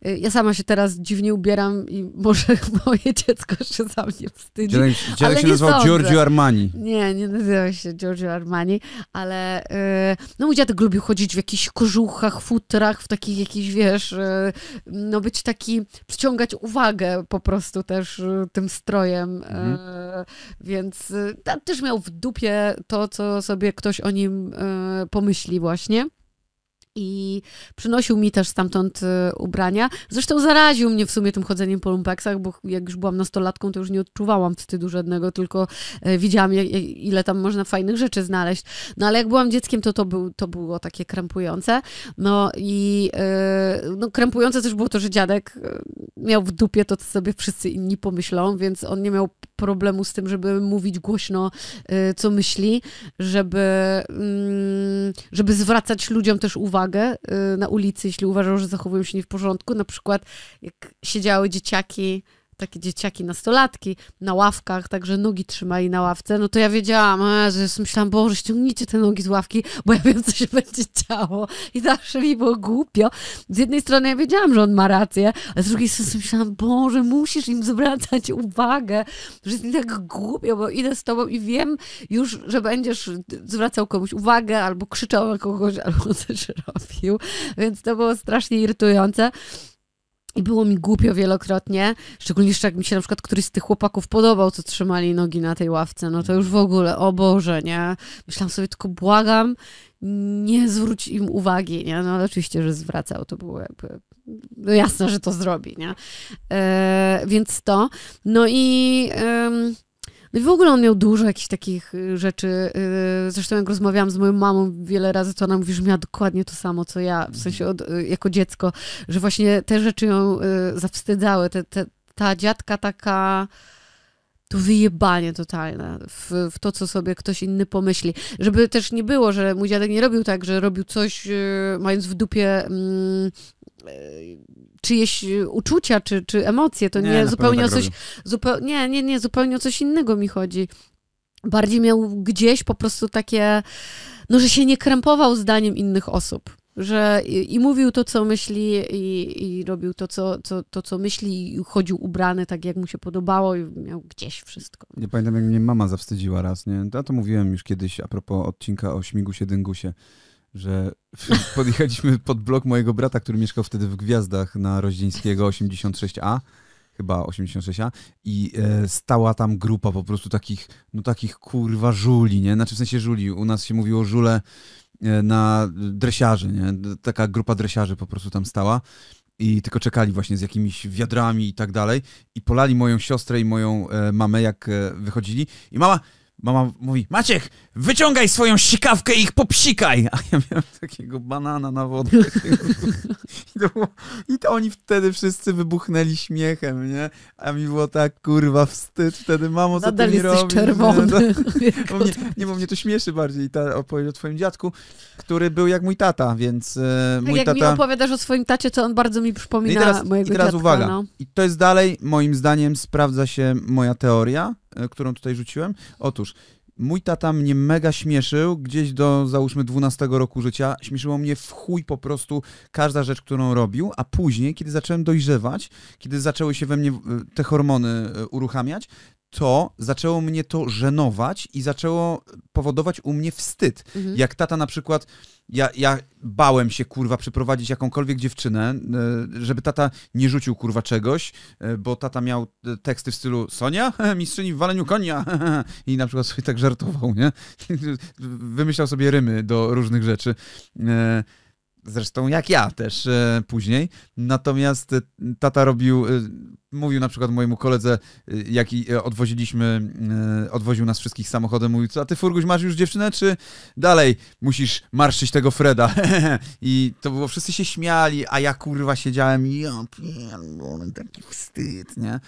E, ja sama się teraz dziwnie ubieram i może moje dziecko się za mnie wstydzi. Dziadek, się nazywał Giorgio Armani. Nie, nie nazywał się Giorgio Armani, ale e, no mój dziadek lubił chodzić w jakichś kożuchach, futrach, w takich jakichś, wiesz, no być taki, przyciągać uwagę po prostu też tym strojem, mhm. więc też miał w dupie to, co sobie ktoś o nim pomyśli właśnie i przynosił mi też stamtąd y, ubrania. Zresztą zaraził mnie w sumie tym chodzeniem po lumpeksach, bo jak już byłam nastolatką, to już nie odczuwałam wstydu żadnego, tylko e, widziałam, ile tam można fajnych rzeczy znaleźć. No ale jak byłam dzieckiem, to to, był, to było takie krępujące. No i e, no, krępujące też było to, że dziadek e, miał w dupie to, co sobie wszyscy inni pomyślą, więc on nie miał problemu z tym, żeby mówić głośno, y, co myśli, żeby, mm, żeby zwracać ludziom też uwagę y, na ulicy, jeśli uważają, że zachowują się nie w porządku. Na przykład, jak siedziały dzieciaki takie dzieciaki, nastolatki na ławkach, także nogi trzymali na ławce, no to ja wiedziałam, że myślałam, Boże, ściągnijcie te nogi z ławki, bo ja wiem, co się będzie działo. I zawsze mi było głupio. Z jednej strony ja wiedziałam, że on ma rację, a z drugiej strony myślałam, Boże, musisz im zwracać uwagę, że jest mi tak głupio, bo idę z tobą i wiem już, że będziesz zwracał komuś uwagę, albo krzyczał na kogoś, albo coś robił, więc to było strasznie irytujące. I było mi głupio wielokrotnie, szczególnie, jak mi się na przykład któryś z tych chłopaków podobał, co trzymali nogi na tej ławce, no to już w ogóle, o Boże, nie? Myślałam sobie, tylko błagam, nie zwróć im uwagi, nie? No oczywiście, że zwracał, to było jakby, no jasne, że to zrobi, nie? E, więc to, no i... No i w ogóle on miał dużo jakichś takich y, rzeczy. Y, zresztą jak rozmawiałam z moją mamą wiele razy, to ona mówi, że miała dokładnie to samo, co ja, w sensie od, y, jako dziecko, że właśnie te rzeczy ją zawstydzały. Te, te, ta dziadka taka to wyjebanie totalne w, w, to, co sobie ktoś inny pomyśli. Żeby też nie było, że mój dziadek nie robił tak, że robił coś, yy, mając w dupie. Yy, czyjeś y, uczucia czy, czy emocje. To nie, nie zupełnie tak o coś. Zupeł, nie, nie, nie, zupełnie o coś innego mi chodzi. Bardziej miał gdzieś po prostu takie, no że się nie krępował zdaniem innych osób że i, i, mówił to, co myśli, i, i robił to co, co, to, co myśli, i chodził ubrany tak, jak mu się podobało, i miał gdzieś wszystko. Nie pamiętam, jak mnie mama zawstydziła raz, nie? Ja to mówiłem już kiedyś a propos odcinka o śmigusie dyngusie że podjechaliśmy pod blok mojego brata, który mieszkał wtedy w Gwiazdach na Rozdzieńskiego 86A, chyba 86A i e, stała tam grupa po prostu takich, no takich kurwa żuli, nie? Znaczy w sensie żuli, u nas się mówiło żule e, na dresiarzy, nie? Taka grupa dresiarzy po prostu tam stała i tylko czekali właśnie z jakimiś wiadrami i tak dalej i polali moją siostrę i moją e, mamę jak e, wychodzili i mama Mama mówi, Maciek, wyciągaj swoją sikawkę i ich popsikaj! A ja miałem takiego banana na wodę. I to, było, I, to oni wtedy wszyscy wybuchnęli śmiechem, nie? A mi było tak, kurwa, wstyd wtedy, mamo, co Nadal ty mi robisz? czerwony. Nie, no. bo mnie, nie, bo mnie to śmieszy bardziej, ta opowieść o twoim dziadku, który był jak mój tata, więc e, tak mój jak tata... jak mi opowiadasz o swoim tacie, to on bardzo mi przypomina no I teraz, mojego I teraz dziadka, uwaga, no. i to jest dalej, moim zdaniem, sprawdza się moja teoria, E, którą tutaj rzuciłem? Otóż mój tata mnie mega śmieszył gdzieś do załóżmy 12 roku życia. Śmieszyło mnie w chuj po prostu każda rzecz, którą robił, a później, kiedy zacząłem dojrzewać, kiedy zaczęły się we mnie e, te hormony e, uruchamiać, to zaczęło mnie to żenować i zaczęło powodować u mnie wstyd. Mhm. Jak tata na przykład, ja, ja bałem się kurwa przyprowadzić jakąkolwiek dziewczynę, e, żeby tata nie rzucił kurwa czegoś, e, bo tata miał e, teksty w stylu Sonia, mistrzyni w waleniu konia i na przykład sobie tak żartował, nie? Wymyślał sobie rymy do różnych rzeczy. Zresztą jak ja też e, później. Natomiast e, tata robił, e, mówił na przykład mojemu koledze, e, jaki e, odwoziliśmy, e, odwoził nas wszystkich samochodem, mówił, a ty Furguś masz już dziewczynę, czy dalej musisz marszyć tego Freda? I to było, wszyscy się śmiali, a ja kurwa siedziałem i ja pierdolę, taki wstyd, nie?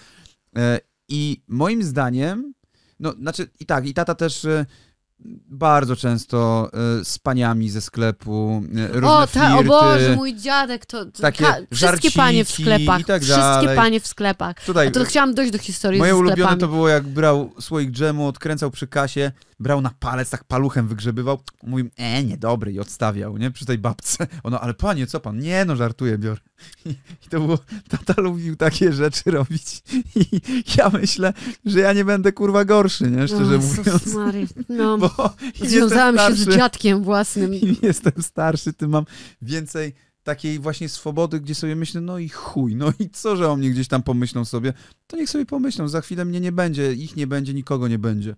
I moim zdaniem, no znaczy i tak, i tata też bardzo często y, z paniami ze sklepu, y, różne O, ta, flirty, o Boże, mój dziadek to... takie wszystkie panie w sklepach, i tak wszystkie panie w sklepach. Tutaj, A to chciałam dojść do historii Moje ulubione to było, jak brał słoik dżemu, odkręcał przy kasie, brał na palec, tak paluchem wygrzebywał, mówił, e, niedobry i odstawiał, nie? Przy tej babce. Ono, ale panie, co pan? Nie, no żartuję, biorę. I, to było, tata lubił takie rzeczy robić i ja myślę, że ja nie będę kurwa gorszy, nie? Szczerze o, mówiąc. No, bo No, związałem się z dziadkiem własnym. Im jestem starszy, tym mam więcej takiej właśnie swobody, gdzie sobie myślę, no i chuj, no i co, że o mnie gdzieś tam pomyślą sobie, to niech sobie pomyślą, za chwilę mnie nie będzie, ich nie będzie, nikogo nie będzie.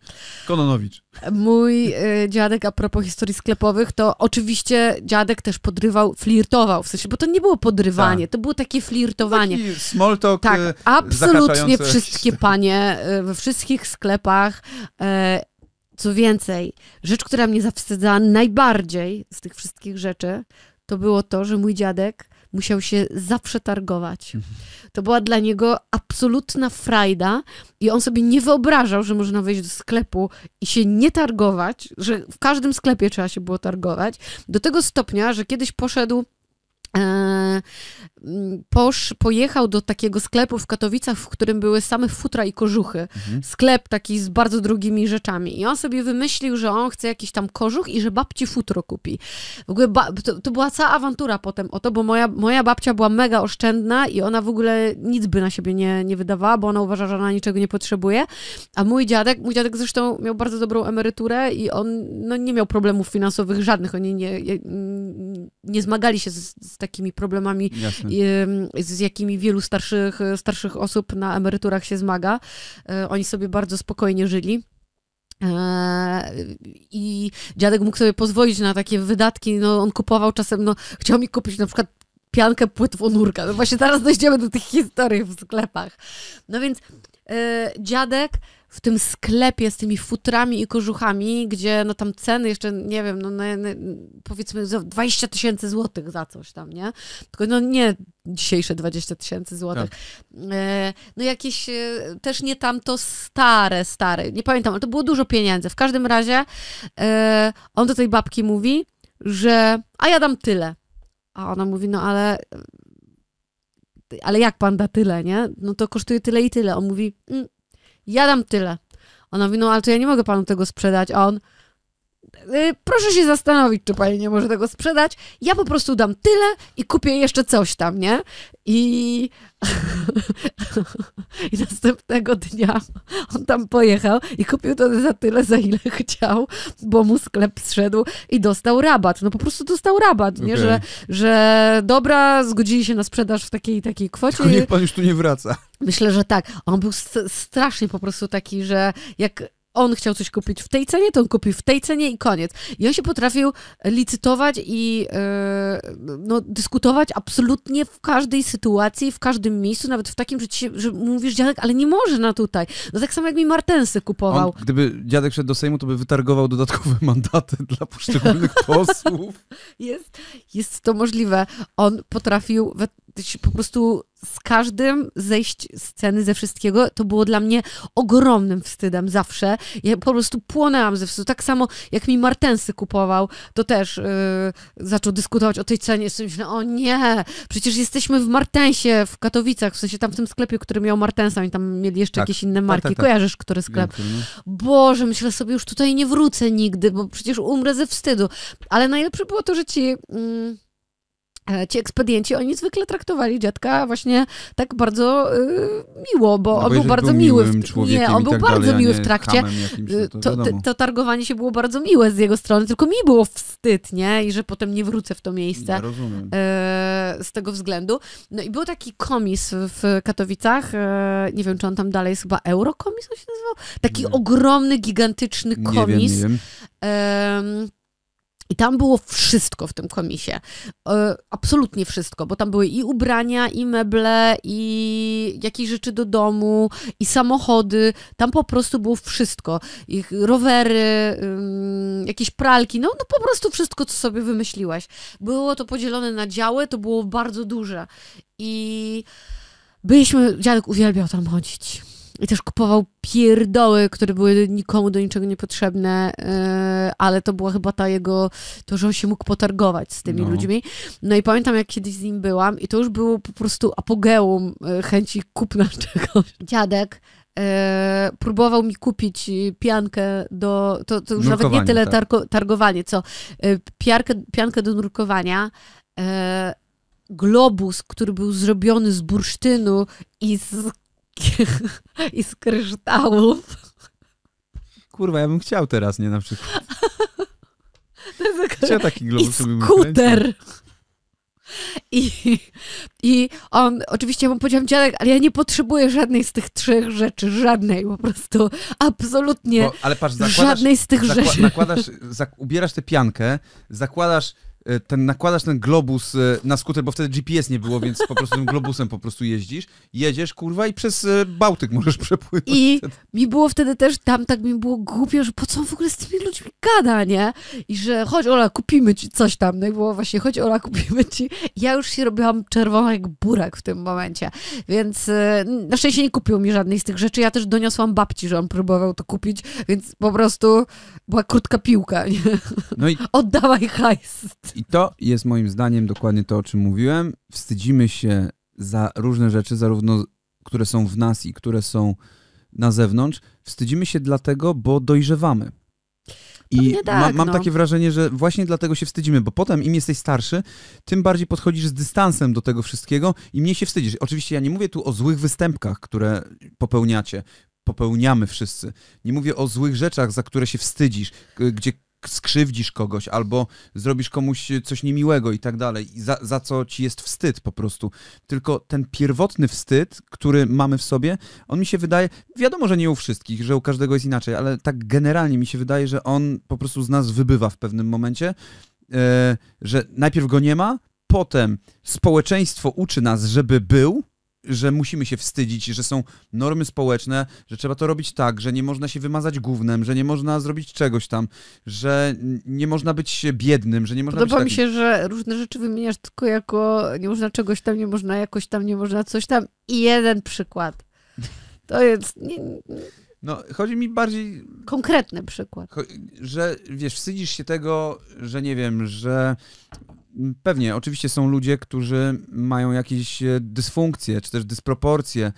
Kononowicz. Mój y, dziadek a propos historii sklepowych, to oczywiście dziadek też podrywał, flirtował, w sensie, bo to nie było podrywanie, tak. to było takie flirtowanie. Taki small talk, tak, y, absolutnie wszystkie panie y, we wszystkich sklepach y, co więcej, rzecz, która mnie zawstydza najbardziej z tych wszystkich rzeczy, to było to, że mój dziadek musiał się zawsze targować. Mhm. To była dla niego absolutna frajda i on sobie nie wyobrażał, że można wejść do sklepu i się nie targować, że w każdym sklepie trzeba się było targować. Do tego stopnia, że kiedyś poszedł E, mm, Posz pojechał do takiego sklepu w Katowicach, w którym były same futra i kożuchy. Mhm. Sklep taki z bardzo drogimi rzeczami. I on sobie wymyślił, że on chce jakiś tam kożuch i że babci futro kupi. W ogóle to, to, była cała awantura potem o to, bo moja, moja babcia była mega oszczędna i ona w ogóle nic by na siebie nie, nie wydawała, bo ona uważa, że ona niczego nie potrzebuje. A mój dziadek, mój dziadek zresztą miał bardzo dobrą emeryturę i on no, nie miał problemów finansowych żadnych. Oni nie, nie, nie zmagali się z, z takimi problemami, z jakimi wielu starszych, starszych osób na emeryturach się zmaga. E, oni sobie bardzo spokojnie żyli. E, I dziadek mógł sobie pozwolić na takie wydatki. No, on kupował czasem, no, chciał mi kupić na przykład piankę płytwonurka, No właśnie zaraz dojdziemy do tych historii w sklepach. No więc yy, dziadek w tym sklepie z tymi futrami i kożuchami, gdzie no tam ceny jeszcze, nie wiem, no powiedzmy 20 tysięcy złotych za coś tam, nie? Tylko no nie dzisiejsze 20 tysięcy złotych. Tak. E, no jakieś e, też nie tamto stare, stare, nie pamiętam, ale to było dużo pieniędzy. W każdym razie e, on do tej babki mówi, że a ja dam tyle. A ona mówi, no ale ale jak pan da tyle, nie? No to kosztuje tyle i tyle. On mówi, mm, ja dam tyle. Ona mówi, no ale to ja nie mogę panu tego sprzedać. A on, Y, proszę się zastanowić, czy pani nie może tego sprzedać. Ja po prostu dam tyle i kupię jeszcze coś tam, nie? I, I następnego dnia on tam pojechał i kupił to za tyle, za ile chciał, bo mu sklep zszedł i dostał rabat. No po prostu dostał rabat, nie? Że, że dobra, zgodzili się na sprzedaż w takiej takiej kwocie. Tylko niech pan już tu nie wraca. Myślę, że tak. On był strasznie po prostu taki, że jak on chciał coś kupić w tej cenie, to on kupił w tej cenie i koniec. I on się potrafił licytować i yy, no, dyskutować absolutnie w każdej sytuacji, w każdym miejscu, nawet w takim, że, że mówisz dziadek, ale nie można tutaj. No tak samo jak mi Martensy kupował. On, gdyby dziadek szedł do Sejmu, to by wytargował dodatkowe mandaty dla poszczególnych posłów. jest, jest to możliwe. On potrafił po prostu z każdym zejść z sceny, ze wszystkiego, to było dla mnie ogromnym wstydem zawsze. Ja po prostu płonęłam ze wstydu. Tak samo jak mi Martensy kupował, to też yy, zaczął dyskutować o tej cenie. Jestem myślę, o nie, przecież jesteśmy w Martensie, w Katowicach, w sensie tam w tym sklepie, który miał Martensa, i tam mieli jeszcze tak. jakieś inne tak, tak, marki. Tak, tak, Kojarzysz, który sklep? Boże, myślę sobie, już tutaj nie wrócę nigdy, bo przecież umrę ze wstydu. Ale najlepsze było to, że ci... Yy, E, ci ekspedienci, oni zwykle traktowali dziadka właśnie tak bardzo y, miło, bo no on był bardzo był miły. W, nie, on był tak bardzo dalej, miły w trakcie. Jakimś, no to, y, to, to, targowanie się było bardzo miłe z jego strony, tylko mi było wstyd, nie? I że potem nie wrócę w to miejsce. Ja rozumiem. Y, z tego względu. No i był taki komis w Katowicach, y, nie wiem, czy on tam dalej jest chyba Eurokomis on się nazywał? Taki nie. ogromny, gigantyczny komis. Nie wiem, nie wiem. I tam było wszystko w tym komisie. E, absolutnie wszystko, bo tam były i ubrania, i meble, i jakieś rzeczy do domu, i samochody. Tam po prostu było wszystko. ich rowery, jakieś pralki, no, no po prostu wszystko, co sobie wymyśliłaś. Było to podzielone na działy, to było bardzo duże. I byliśmy, dziadek uwielbiał tam chodzić i też kupował pierdoły, które były nikomu do niczego niepotrzebne, yy, ale to była chyba ta jego, to, że on się mógł potargować z tymi no. ludźmi. No i pamiętam, jak kiedyś z nim byłam i to już było po prostu apogeum e, chęci kupna czegoś. Dziadek e, próbował mi kupić piankę do, to, to już nawet nie tyle tak. targo, targowanie, co piarkę, piankę do nurkowania, globus, który był zrobiony z bursztynu i z i z kryształów. Kurwa, ja bym chciał teraz, nie na przykład. Chciał taki globus I skuter. I, I on, oczywiście ja mu powiedziałam, dziadek, ale ja nie potrzebuję żadnej z tych trzech rzeczy, żadnej po prostu, absolutnie Bo, ale patrz, żadnej z tych zakła- rzeczy. Nakładasz, zak- ubierasz tę piankę, zakładasz Y, ten, nakładasz ten globus y, na skuter, bo wtedy GPS nie było, więc po prostu tym globusem po prostu jeździsz, jedziesz, kurwa, i przez y, Bałtyk możesz przepłynąć. I mi było wtedy też tam tak mi było głupio, że po co on w ogóle z tymi ludźmi gada, nie? I że chodź Ola, kupimy ci coś tam, no i było właśnie chodź Ola, kupimy ci. Ja już się robiłam czerwona jak burek w tym momencie, więc na szczęście nie kupił mi żadnej z tych rzeczy. Ja też doniosłam babci, że on próbował to kupić, więc po prostu była krótka piłka, nie? No i... Oddawaj hajs. I to jest moim zdaniem dokładnie to, o czym mówiłem. Wstydzimy się za różne rzeczy, zarówno które są w nas i które są na zewnątrz. Wstydzimy się dlatego, bo dojrzewamy. I tak, ma, mam no. takie wrażenie, że właśnie dlatego się wstydzimy, bo potem im jesteś starszy, tym bardziej podchodzisz z dystansem do tego wszystkiego i mniej się wstydzisz. Oczywiście ja nie mówię tu o złych występkach, które popełniacie, popełniamy wszyscy. Nie mówię o złych rzeczach, za które się wstydzisz, y, gdzie skrzywdzisz kogoś albo zrobisz komuś coś niemiłego i tak dalej, za, za co ci jest wstyd po prostu. Tylko ten pierwotny wstyd, który mamy w sobie, on mi się wydaje, wiadomo, że nie u wszystkich, że u każdego jest inaczej, ale tak generalnie mi się wydaje, że on po prostu z nas wybywa w pewnym momencie, yy, że najpierw go nie ma, potem społeczeństwo uczy nas, żeby był, że musimy się wstydzić, że są normy społeczne, że trzeba to robić tak, że nie można się wymazać głównym, że nie można zrobić czegoś tam, że nie można być biednym, że nie można Podoba być mi takim. się, że różne rzeczy wymieniasz tylko jako nie można czegoś tam, nie można jakoś tam, nie można coś tam i jeden przykład. To jest... Nie, nie. No, chodzi mi bardziej... Konkretny przykład. Że, wiesz, wstydzisz się tego, że nie wiem, że Pewnie, oczywiście są ludzie, którzy mają jakieś e, dysfunkcje czy też dysproporcje e,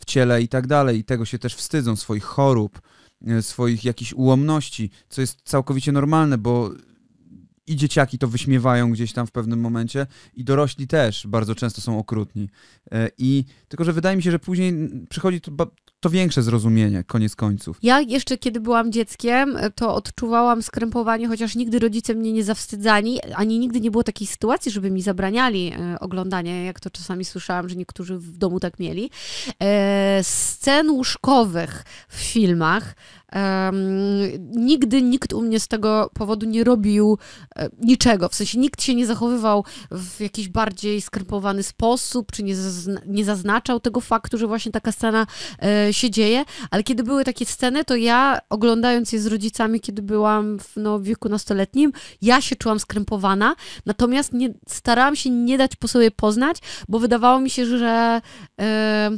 w ciele i tak dalej, i tego się też wstydzą, swoich chorób, e, swoich jakichś ułomności, co jest całkowicie normalne, bo i dzieciaki to wyśmiewają gdzieś tam w pewnym momencie, i dorośli też bardzo często są okrutni. I tylko, że wydaje mi się, że później przychodzi to większe zrozumienie, koniec końców. Ja jeszcze kiedy byłam dzieckiem, e, to odczuwałam skrępowanie, chociaż nigdy rodzice mnie nie zawstydzali, ani nigdy nie było takiej sytuacji, żeby mi zabraniali e, oglądania, jak to czasami słyszałam, że niektórzy w domu tak mieli, e, scen łóżkowych w filmach, Um, nigdy nikt u mnie z tego powodu nie robił e, niczego, w sensie nikt się nie zachowywał w jakiś bardziej skrępowany sposób, czy nie, zazna nie zaznaczał tego faktu, że właśnie taka scena e, się dzieje, ale kiedy były takie sceny, to ja oglądając je z rodzicami, kiedy byłam w no, wieku nastoletnim, ja się czułam skrępowana, natomiast nie, starałam się nie dać po sobie poznać, bo wydawało mi się, że... E,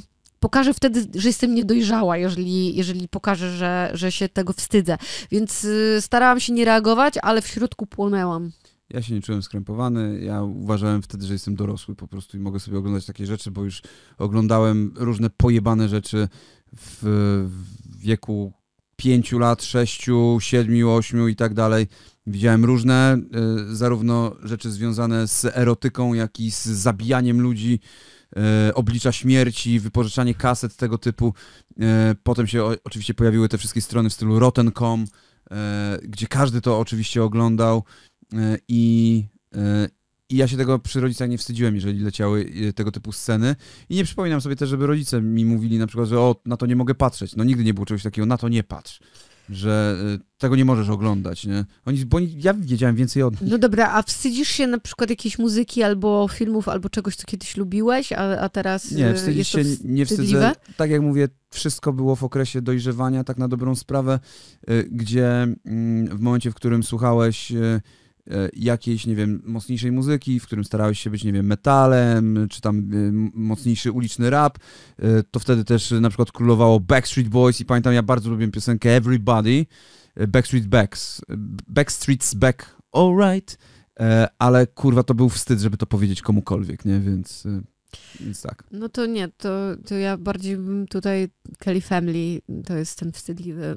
pokażę wtedy, że jestem niedojrzała, jeżeli, jeżeli pokażę, że, że się tego wstydzę. Więc y, starałam się nie reagować, ale w środku płonęłam. Ja się nie czułem skrępowany. Ja uważałem wtedy, że jestem dorosły po prostu i mogę sobie oglądać takie rzeczy, bo już oglądałem różne pojebane rzeczy w, w wieku pięciu lat, sześciu, siedmiu, ośmiu i tak dalej. Widziałem różne, y, zarówno rzeczy związane z erotyką, jak i z zabijaniem ludzi, E, oblicza śmierci, wypożyczanie kaset tego typu. E, potem się oczywiście pojawiły te wszystkie strony w stylu rotten.com, e, gdzie każdy to oczywiście oglądał i, i ja się tego przy rodzicach nie wstydziłem, jeżeli leciały tego typu sceny. I nie przypominam sobie też, żeby rodzice mi mówili na przykład, że o, na to nie mogę patrzeć. No nigdy nie było czegoś takiego, na to nie patrz że y, tego nie możesz oglądać, nie? Oni, bo ja wiedziałem więcej od nich. No dobra, a wstydzisz się na przykład jakiejś muzyki albo filmów, albo czegoś, co kiedyś lubiłeś, a, a teraz Nie, y, wstydzisz się, nie wstydzę. Tak jak mówię, wszystko było w okresie dojrzewania, tak na dobrą sprawę, y, gdzie mm, w momencie, w którym słuchałeś E, jakiejś, nie wiem, mocniejszej muzyki, w którym starałeś się być, nie wiem, metalem, czy tam e, mocniejszy uliczny rap, e, to wtedy też na przykład królowało Backstreet Boys i pamiętam, ja bardzo lubiłem piosenkę Everybody, Backstreet Backs, Backstreet's Back, alright, ale kurwa to był wstyd, żeby to powiedzieć komukolwiek, nie, więc... Więc tak. No to nie, to, to ja bardziej bym tutaj Kelly Family, to jest ten wstydliwy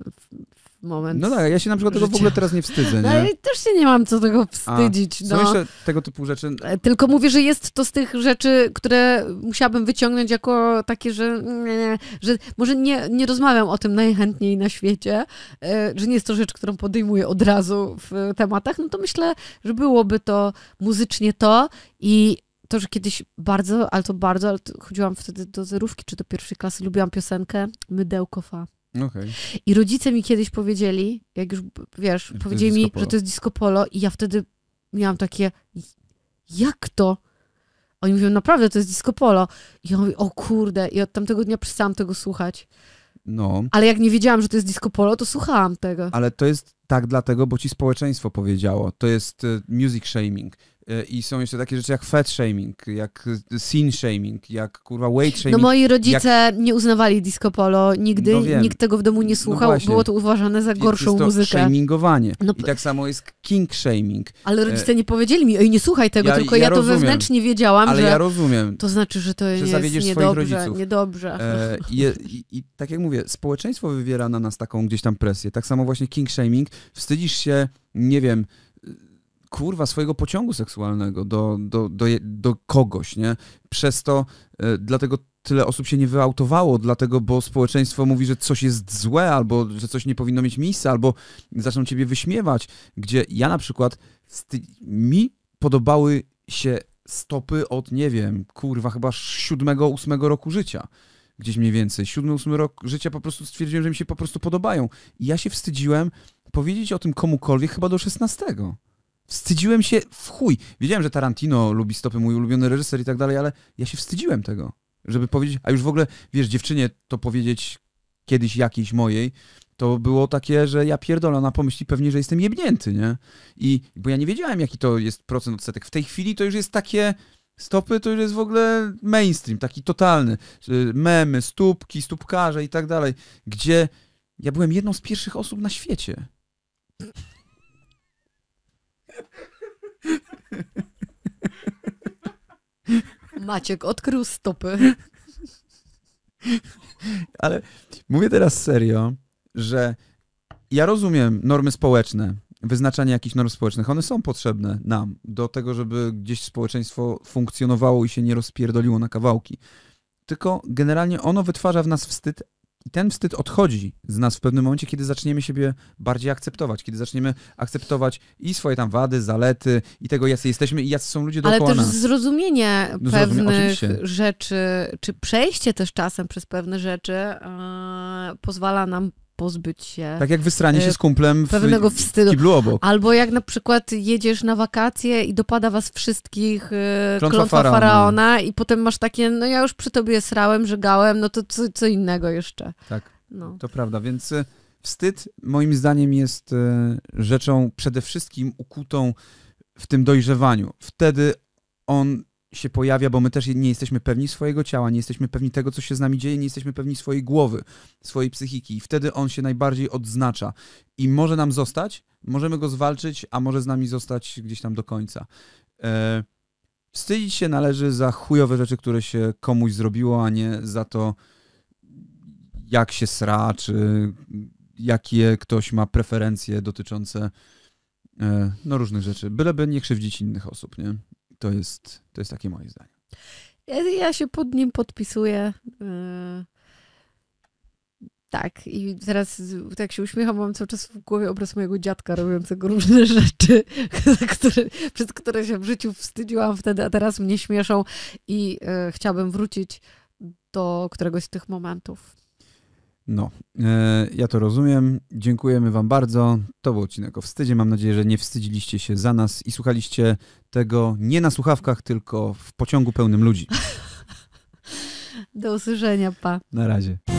moment. No tak, ja się na przykład życia. tego w ogóle teraz nie wstydzę. No nie? i też się nie mam co tego wstydzić. A, no. są jeszcze tego typu rzeczy. E, tylko mówię, że jest to z tych rzeczy, które musiałabym wyciągnąć jako takie, że, że może nie, nie rozmawiam o tym najchętniej na świecie, e, że nie jest to rzecz, którą podejmuję od razu w tematach, no to myślę, że byłoby to muzycznie to i to, że kiedyś bardzo, ale to bardzo, ale to chodziłam wtedy do zerówki czy do pierwszej klasy, lubiłam piosenkę Mydełkofa. Okay. I rodzice mi kiedyś powiedzieli, jak już wiesz, że powiedzieli mi, że to jest disco polo i ja wtedy miałam takie, jak to? Oni mówią, naprawdę, to jest disco polo. I ja mówię, o kurde. I od tamtego dnia przestałam tego słuchać. No. Ale jak nie wiedziałam, że to jest disco polo, to słuchałam tego. Ale to jest tak dlatego, bo ci społeczeństwo powiedziało. To jest y, music shaming. Y, I są jeszcze takie rzeczy jak fat shaming, jak sin shaming, jak kurwa weight no shaming. No moi rodzice jak... nie uznawali disco polo nigdy, no nikt tego w domu nie no słuchał, no było to uważane za gorszą jest to muzykę. shamingowanie. No... I tak samo jest king shaming. Ale y, rodzice nie powiedzieli mi, oj nie słuchaj tego, ja, tylko ja, ja to rozumiem, wewnętrznie wiedziałam, ale że... ja rozumiem. To znaczy, że to że jest zawiedziesz niedobrze, swoich rodziców. niedobrze. E, i, i, I tak jak mówię, społeczeństwo wywiera na nas taką gdzieś tam presję. Tak samo właśnie king shaming, wstydzisz się, nie wiem, kurwa swojego pociągu seksualnego do, do, do, do kogoś, nie? Przez to, e, dlatego tyle osób się nie wyautowało, dlatego, bo społeczeństwo mówi, że coś jest złe, albo że coś nie powinno mieć miejsca, albo zaczną ciebie wyśmiewać, gdzie ja na przykład, mi podobały się stopy od, nie wiem, kurwa, chyba siódmego, ósmego roku życia. Gdzieś mniej więcej. Siódmy, ósmy rok życia po prostu stwierdziłem, że mi się po prostu podobają. I ja się wstydziłem powiedzieć o tym komukolwiek chyba do szesnastego wstydziłem się w chuj. Wiedziałem, że Tarantino lubi stopy, mój ulubiony reżyser i tak dalej, ale ja się wstydziłem tego, żeby powiedzieć, a już w ogóle, wiesz, dziewczynie to powiedzieć kiedyś jakiejś mojej, to było takie, że ja pierdolę, ona pomyśli pewnie, że jestem jebnięty, nie? I, bo ja nie wiedziałem, jaki to jest procent odsetek. W tej chwili to już jest takie, Stopy to już jest w ogóle mainstream, taki totalny. Y, memy, stópki, stópkarze i tak dalej, gdzie ja byłem jedną z pierwszych osób na świecie. Maciek odkrył stopy. Ale mówię teraz serio, że ja rozumiem normy społeczne, wyznaczanie jakichś norm społecznych. One są potrzebne nam do tego, żeby gdzieś społeczeństwo funkcjonowało i się nie rozpierdoliło na kawałki. Tylko generalnie ono wytwarza w nas wstyd, i ten wstyd odchodzi z nas w pewnym momencie, kiedy zaczniemy siebie bardziej akceptować, kiedy zaczniemy akceptować i swoje tam wady, zalety i tego, jacy jesteśmy i jacy są ludzie dookoła Ale też nas. zrozumienie no, pewnych rzeczy, czy przejście też czasem przez pewne rzeczy yy, pozwala nam pozbyć się. Tak jak wysranie się z y, kumplem w pewnego wstydu. obok. Albo jak na przykład jedziesz na wakacje i dopada was wszystkich y, klątwa, klątwa faraona. faraona. i potem masz takie, no ja już przy tobie srałem, żegałem, no to co, co innego jeszcze. Tak, no. to prawda, więc y, wstyd moim zdaniem jest rzeczą przede wszystkim ukutą w tym dojrzewaniu. Wtedy on się pojawia, bo my też nie jesteśmy pewni swojego ciała, nie jesteśmy pewni tego, co się z nami dzieje, nie jesteśmy pewni swojej głowy, swojej psychiki. I wtedy on się najbardziej odznacza i może nam zostać, możemy go zwalczyć, a może z nami zostać gdzieś tam do końca. E, wstydzić się należy za chujowe rzeczy, które się komuś zrobiło, a nie za to, jak się sra, czy jakie ktoś ma preferencje dotyczące e, no różnych rzeczy, byleby nie krzywdzić innych osób, nie? To jest, to jest takie moje zdanie. Ja, ja się pod nim podpisuję. Yy, tak, i teraz tak się uśmiecham, mam cały czas w głowie obraz mojego dziadka robiącego różne rzeczy, które, przez które się w życiu wstydziłam wtedy, a teraz mnie śmieszą i e, chciałabym wrócić do któregoś z tych momentów. No, e, ja to rozumiem. Dziękujemy Wam bardzo. To był odcinek o wstydzie. Mam nadzieję, że nie wstydziliście się za nas i słuchaliście tego nie na słuchawkach, tylko w pociągu pełnym ludzi. Do usłyszenia, pa. Na razie.